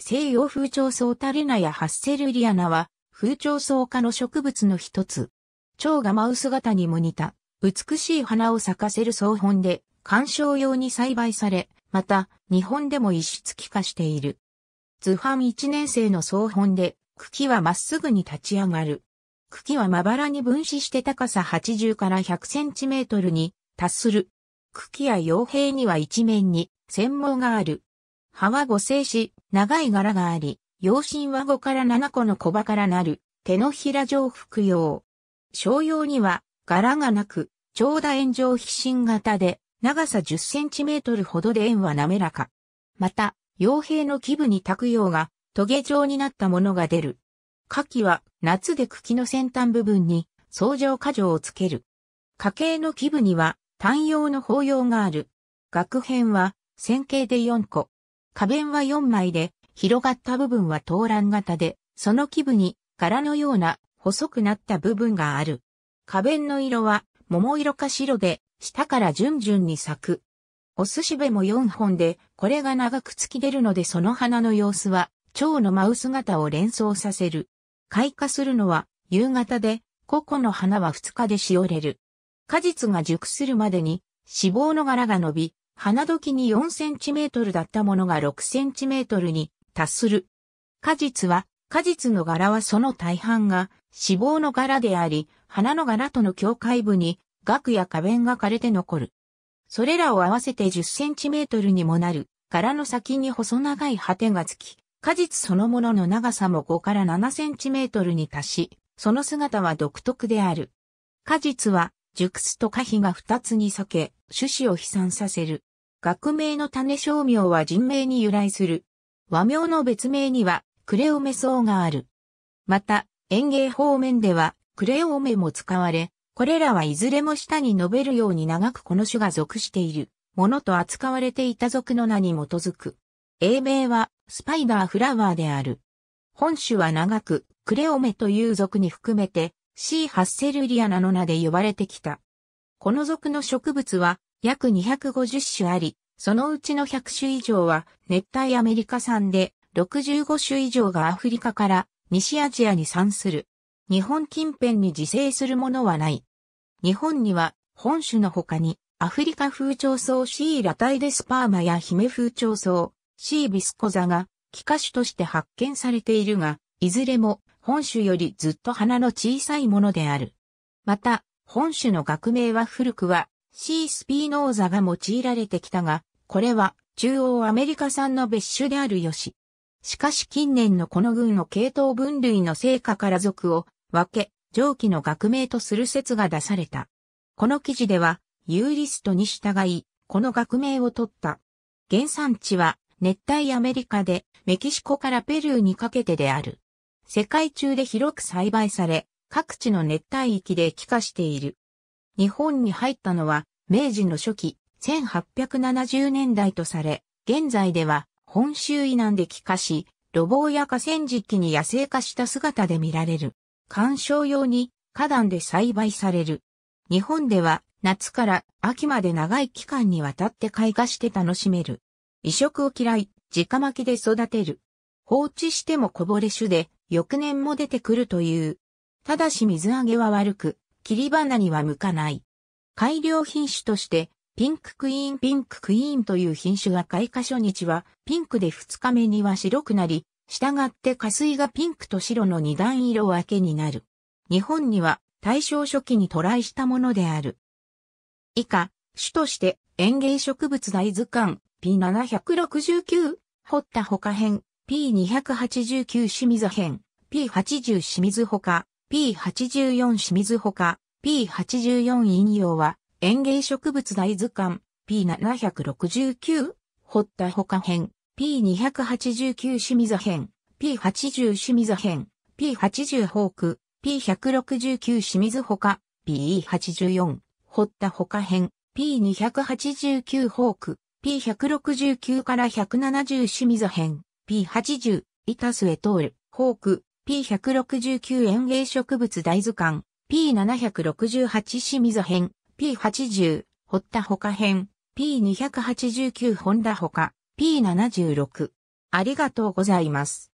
西洋風蝶草タレナやハッセルリアナは、風蝶草科の植物の一つ。蝶がマウス型にも似た、美しい花を咲かせる草本で、観賞用に栽培され、また、日本でも一室帰化している。図版一年生の草本で、茎はまっすぐに立ち上がる。茎はまばらに分子して高さ80から100センチメートルに達する。茎や傭兵には一面に、繊毛がある。葉は五星子、長い柄があり、養身は5から7個の小葉からなる手のひら状服用。商用には柄がなく、長打円状皮身型で、長さ10センチメートルほどで円は滑らか。また、傭兵の基部に炊く用が、トゲ状になったものが出る。夏器は、夏で茎の先端部分に、相乗過剰をつける。家計の基部には、単用の包用がある。学編は、線形で4個。花弁は4枚で、広がった部分は灯卵型で、その基部に柄のような細くなった部分がある。花弁の色は桃色か白で、下から順々に咲く。お寿司べも4本で、これが長く突き出るのでその花の様子は、蝶の舞う姿を連想させる。開花するのは夕方で、個々の花は2日でしおれる。果実が熟するまでに、脂肪の柄が伸び、花時に4センチメートルだったものが6センチメートルに達する。果実は、果実の柄はその大半が脂肪の柄であり、花の柄との境界部に額や花弁が枯れて残る。それらを合わせて10センチメートルにもなる、柄の先に細長い果てがつき、果実そのものの長さも5から7センチメートルに達し、その姿は独特である。果実は、熟すと花皮が2つに裂け、種子を飛散させる。学名の種商名は人名に由来する。和名の別名にはクレオメ層がある。また、園芸方面ではクレオメも使われ、これらはいずれも下に述べるように長くこの種が属しているものと扱われていた属の名に基づく。英名はスパイダーフラワーである。本種は長くクレオメという属に含めて C. ハッセルリアナの名で呼ばれてきた。この属の植物は約250種あり、そのうちの100種以上は熱帯アメリカ産で、65種以上がアフリカから西アジアに産する。日本近辺に自生するものはない。日本には本種の他にアフリカ風調草シーラタイデスパーマや姫風調草シービスコザが気化種として発見されているが、いずれも本種よりずっと花の小さいものである。また、本種の学名は古くは C スピーノーザが用いられてきたが、これは中央アメリカ産の別種であるよし。しかし近年のこの群の系統分類の成果から属を分け、上記の学名とする説が出された。この記事では、ユーリストに従い、この学名を取った。原産地は熱帯アメリカでメキシコからペルーにかけてである。世界中で広く栽培され、各地の熱帯域で帰化している。日本に入ったのは明治の初期1870年代とされ、現在では本州以南で帰化し、路傍や河川敷に野生化した姿で見られる。観賞用に花壇で栽培される。日本では夏から秋まで長い期間にわたって開花して楽しめる。移植を嫌い、直巻きで育てる。放置してもこぼれ種で翌年も出てくるというただし水揚げは悪く、切り花には向かない。改良品種として、ピンククイーンピンククイーンという品種が開花初日はピンクで2日目には白くなり、従って下水がピンクと白の二段色分けになる。日本には大正初期に渡来したものである。以下、種として園芸植物大図鑑 P769、掘った他編 P289 清水編 P80 清水他 P84 清水ほか、P84 引用は、園芸植物大図鑑、P769、堀田ほか編、P289 清水編、P80 清水編、P80 ホーク、P169 清水ほか、P84、堀田ほか編、P289 ホーク、P169 から170清水編、P80、板末通る、ホーク、P169 園芸植物大図鑑、P768 清水編、P80、堀田他編、P289 本田他、P76。ありがとうございます。